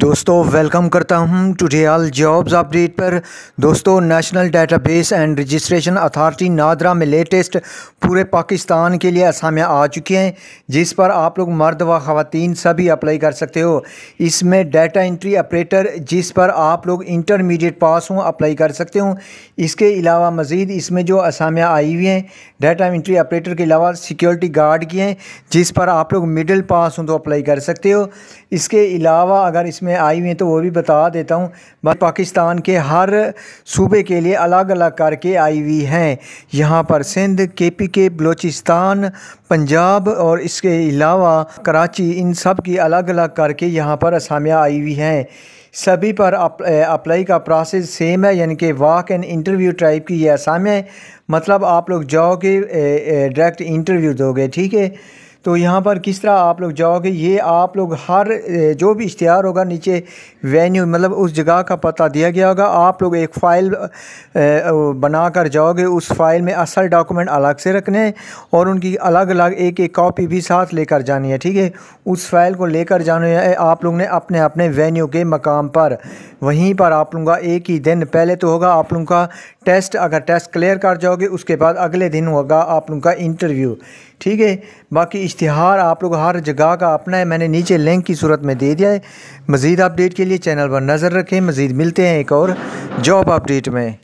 दोस्तों वेलकम करता हूं टुडे ऑल जॉब्स अपडेट पर दोस्तों national database and registration authority NADRA में लेटेस्ट पूरे पाकिस्तान के लिए असामियाँ आ चुकी हैं जिस पर आप लोग मर्द व ख़वान सभी अप्लाई कर सकते हो इसमें डाटा एंट्री ऑपरेटर जिस पर आप लोग इंटरमीडिएट पास हों अप्लाई कर सकते हो इसके अलावा मज़ीद इसमें जो असामियाँ आई हुई हैं डाटा एंट्री ऑपरेटर के अलावा सिक्योरिटी गार्ड की हैं जिस पर आप लोग मिडिल पास हों तो अप्लाई कर सकते हो इसके अलावा अगर इसमें में आई हुई हैं तो वो भी बता देता हूँ पाकिस्तान के हर सूबे के लिए अलग अलग करके आई हुई हैं यहाँ पर सिंध के पी के बलोचिस्तान पंजाब और इसके अलावा कराची इन सब की अलग अलग करके यहाँ पर असामियाँ आई हुई हैं सभी पर अप्लाई का प्रोसेस सेम है यानी कि वाक एंड इंटरव्यू टाइप की ये असामियाँ मतलब आप लोग जाओगे डायरेक्ट इंटरव्यू दोगे ठीक है तो यहाँ पर किस तरह आप लोग जाओगे ये आप लोग हर जो भी इश्तहार होगा नीचे वेन्यू मतलब उस जगह का पता दिया गया होगा आप लोग एक फ़ाइल बना कर जाओगे उस फाइल में असल डॉक्यूमेंट अलग से रखने हैं और उनकी अलग अलग एक एक कॉपी भी साथ लेकर जानी है ठीक है उस फाइल को लेकर जाना है आप लोग ने अपने अपने वेन्यू के मकाम पर वहीं पर आप लोगों का एक ही दिन पहले तो होगा आप लोगों का टेस्ट अगर टेस्ट क्लियर कर जाओगे उसके बाद अगले दिन होगा आप लोगों का इंटरव्यू ठीक है बाकी इश्तहार आप लोग हर जगह का अपना है मैंने नीचे लिंक की सूरत में दे दिया है मज़ीद अपडेट के लिए चैनल पर नज़र रखें मज़ीद मिलते हैं एक और जॉब अपडेट में